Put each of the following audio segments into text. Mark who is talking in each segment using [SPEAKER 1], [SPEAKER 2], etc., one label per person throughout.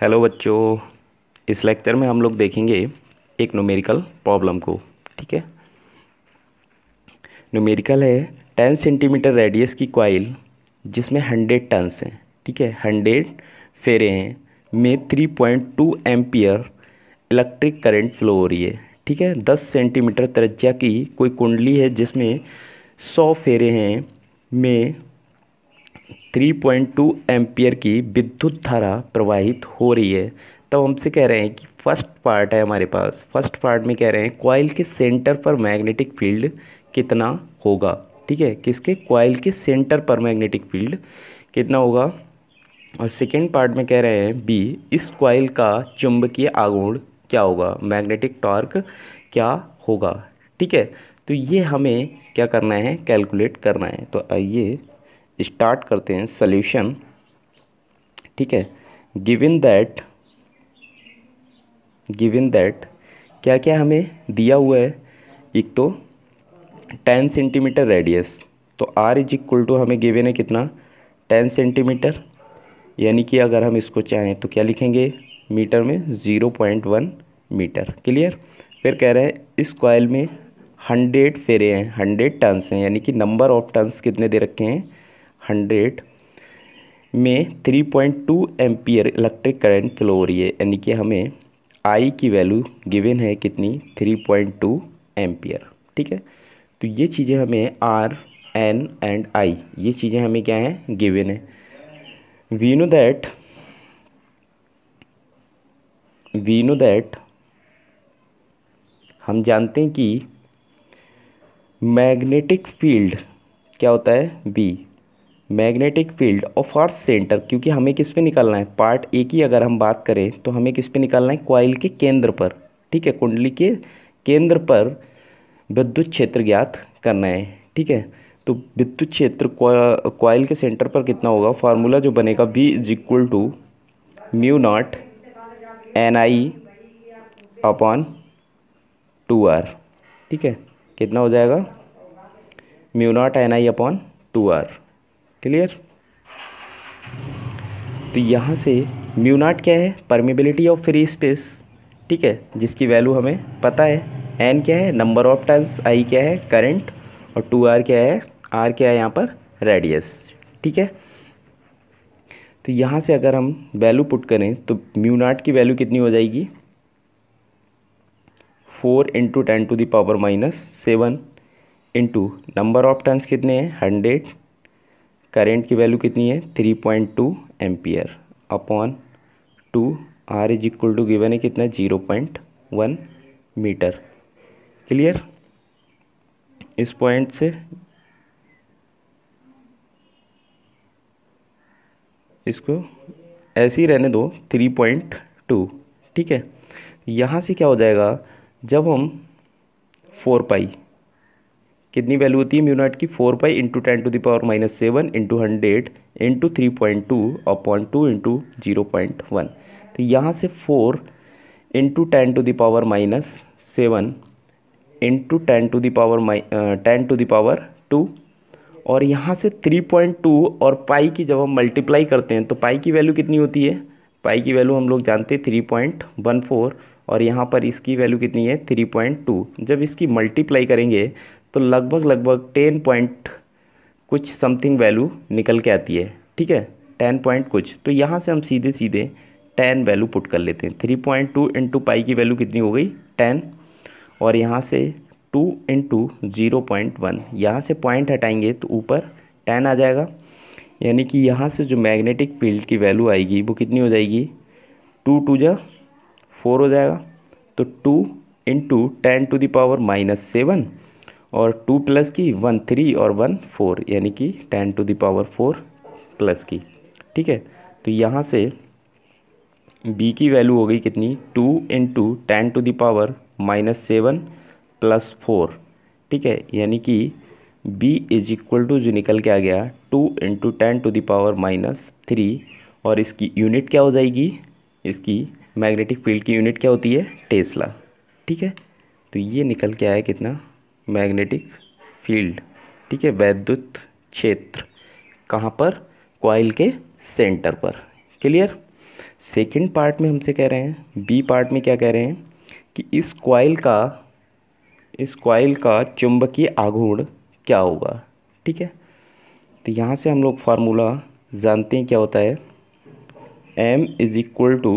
[SPEAKER 1] hello बच्चों इस lecture में हम लोग देखेंगे एक न्यूमेरिकल प्रॉब्लम को ठीक है न्यूमेरिकल है टेन सेंटीमीटर रेडियस की क्वाइल जिसमें हंड्रेड टन्स हैं ठीक है हंड्रेड फेरे हैं में three point two ampere electric current flow हो रही है ठीक है दस सेंटीमीटर त्रिज्या की कोई कुंडली है जिसमें सौ फेरे हैं में 3.2 एम्पियर की विद्युत धारा प्रवाहित हो रही है तब हमसे कह रहे हैं कि फर्स्ट पार्ट है हमारे पास फर्स्ट पार्ट में कह रहे हैं क्वाइल के सेंटर पर मैग्नेटिक फील्ड कितना होगा ठीक है किसके क्वाइल के सेंटर पर मैग्नेटिक फील्ड कितना होगा और सेकेंड पार्ट में कह रहे हैं बी इस क्वाइल का चुंबकीय आगुण क्या होगा मैग्नेटिक टॉर्क क्या होगा ठीक है तो ये हमें क्या करना है कैलकुलेट करना है तो आइए स्टार्ट करते हैं सल्यूशन ठीक है गिविन दैट इन दैट क्या क्या हमें दिया हुआ है एक तो टेन सेंटीमीटर रेडियस तो आर इज इक्वल टू हमें गिविन है कितना टेन सेंटीमीटर यानी कि अगर हम इसको चाहें तो क्या लिखेंगे मीटर में zero point one metre clear फिर कह रहे हैं इस कॉयल में हंड्रेड फेरे हैं हंड्रेड टन्स हैं यानी कि नंबर ऑफ टन्स कितने दे रखे हैं हंड्रेड में three point two ampere electric current flow हो रही है यानी कि हमें आई की वैल्यू गिवन है कितनी थ्री पॉइंट टू एम्पियर ठीक है तो ये चीज़ें हमें आर एन एंड आई ये चीज़ें हमें क्या हैं गिवन है we know that we know that हम जानते हैं कि मैग्नेटिक फील्ड क्या होता है बी मैग्नेटिक फील्ड और फर्स्ट सेंटर क्योंकि हमें किस पे निकालना है पार्ट ए की अगर हम बात करें तो हमें किस पे निकालना है क्वाइल के केंद्र पर ठीक है कुंडली के केंद्र पर विद्युत क्षेत्र ज्ञात करना है ठीक है तो विद्युत क्षेत्र क्वाइल के सेंटर पर कितना होगा फार्मूला जो बनेगा B is equal to mu naught N I upon two R ठीक है कितना हो जाएगा mu naught N I upon two R clear तो यहाँ से म्यूनाट क्या है परमिबिलिटी ऑफ फ्री स्पेस ठीक है जिसकी वैल्यू हमें पता है एन क्या है नंबर ऑफ टर्न्स आई क्या है करंट और टू आर क्या है आर क्या है यहाँ पर रेडियस ठीक है तो यहाँ से अगर हम वैल्यू पुट करें तो म्यूनाट की वैल्यू कितनी हो जाएगी four into ten to the power minus seven into number of turns कितने हैं हंड्रेड करेंट की वैल्यू कितनी है three point two ampere upon two R is equal to given है कितना zero point one metre clear इस पॉइंट से इसको ऐसे ही रहने दो थ्री पॉइंट टू ठीक है यहाँ से क्या हो जाएगा जब हम फोर पाई कितनी वैल्यू होती है म्यू नॉट की four pi into ten to the power minus seven into hundred into three point two upon two into zero point one तो यहाँ से four into ten to the power minus seven into ten to the power my ten to the power two और यहाँ से three point to और पाई की जब हम मल्टीप्लाई करते हैं तो पाई की वैल्यू कितनी होती है पाई की वैल्यू हम लोग जानते हैं थ्री पॉइंट वन फोर और यहाँ पर इसकी वैल्यू कितनी है थ्री पॉइंट टू जब इसकी मल्टीप्लाई करेंगे तो लगभग लगभग टेन पॉइंट कुछ समथिंग वैल्यू निकल के आती है ठीक है टेन पॉइंट कुछ तो यहाँ से हम सीधे सीधे टेन वैल्यू पुट कर लेते हैं three point two into pi की वैल्यू कितनी हो गई टेन और यहाँ से two into zero point one यहाँ से पॉइंट हटाएंगे तो ऊपर टेन आ जाएगा यानी कि यहाँ से जो मैग्नेटिक फील्ड की वैल्यू आएगी वो कितनी हो जाएगी टू टू जा फोर हो जाएगा तो two into ten to the power minus seven और टू प्लस की वन थ्री और वन फोर यानी कि ten to the power four plus की ठीक है तो यहाँ से b की वैल्यू हो गई कितनी two into ten to the power minus seven plus four ठीक है यानी कि b इज इक्वल टू जो निकल के आ गया two into ten to the power minus three और इसकी यूनिट क्या हो जाएगी इसकी मैग्नेटिक फील्ड की यूनिट क्या होती है टेस्ला ठीक है तो ये निकल के आया कितना मैग्नेटिक फील्ड ठीक है वैद्युत क्षेत्र कहाँ पर क्वाइल के सेंटर पर क्लियर सेकंड पार्ट में हमसे कह रहे हैं बी पार्ट में क्या कह रहे हैं कि इस क्वाइल का इस क्वाइल का चुंबकीय आघूर्ण क्या होगा ठीक है तो यहाँ से हम लोग फार्मूला जानते हैं क्या होता है M is equal to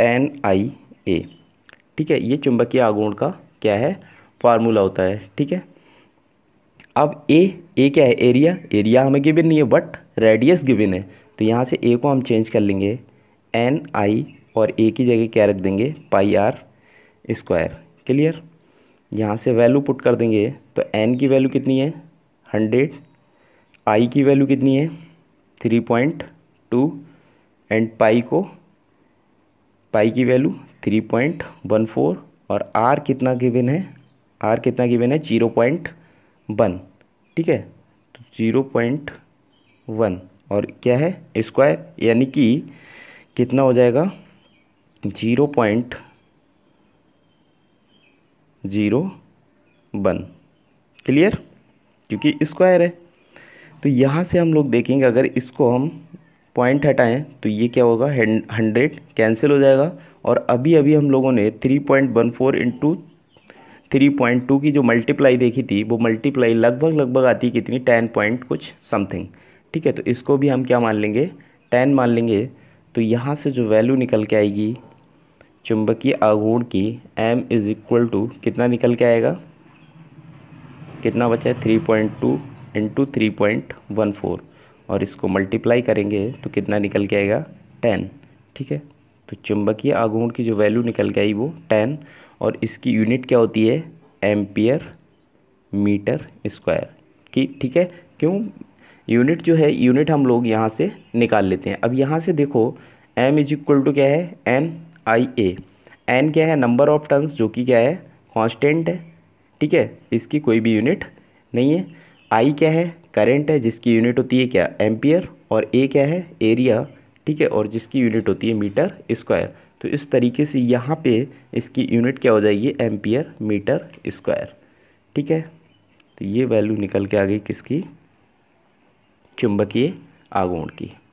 [SPEAKER 1] N I A ठीक है ये चुंबकीय आघूर्ण का क्या है फार्मूला होता है ठीक है अब ए ए क्या है एरिया एरिया हमें गिविन नहीं है बट रेडियस गिविन है तो यहाँ से ए को हम चेंज कर लेंगे एन आई और ए की जगह क्या रख देंगे पाई आर स्क्वायर क्लियर यहाँ से वैल्यू पुट कर देंगे तो एन की वैल्यू कितनी है हंड्रेड आई की वैल्यू कितनी है three point two and pi को पाई की value three point one four और आर कितना गिविन है आर कितना गिवन है जीरो पॉइंट वन ठीक है तो जीरो पॉइंट वन और क्या है स्क्वायर यानी कि कितना हो जाएगा zero point zero one clear क्योंकि स्क्वायर है तो यहाँ से हम लोग देखेंगे अगर इसको हम पॉइंट हटाएं तो ये क्या होगा हंड्रेड कैंसिल हो जाएगा और अभी अभी हम लोगों ने three point one four into three point two की जो मल्टीप्लाई देखी थी वो मल्टीप्लाई लगभग लगभग आती कितनी टेन पॉइंट कुछ समथिंग ठीक है तो इसको भी हम क्या मान लेंगे टेन मान लेंगे तो यहाँ से जो वैल्यू निकल के आएगी चुंबकीय आघूर्ण की m इज इक्वल टू कितना निकल के आएगा कितना बचा है three point two into three point one four और इसको मल्टीप्लाई करेंगे तो कितना निकल के आएगा टेन ठीक है तो चुंबकीय आघूर्ण की जो वैल्यू निकल के आई वो टेन और इसकी यूनिट क्या होती है एम्पियर मीटर स्क्वायर की ठीक है क्यों यूनिट जो है यूनिट हम लोग यहाँ से निकाल लेते हैं अब यहाँ से देखो एम इज इक्वल टू क्या है एन आई ए एन क्या है नंबर ऑफ टर्न्स जो कि क्या है कांस्टेंट है ठीक है इसकी कोई भी यूनिट नहीं है आई क्या है करंट है जिसकी यूनिट होती है क्या एम्पियर और ए क्या है एरिया ठीक है और जिसकी यूनिट होती है मीटर स्क्वायर तो इस तरीके से यहाँ पे इसकी यूनिट क्या हो जाएगी एम्पियर मीटर स्क्वायर ठीक है तो ये वैल्यू निकल के आ गई किसकी चुंबकीय आगोण की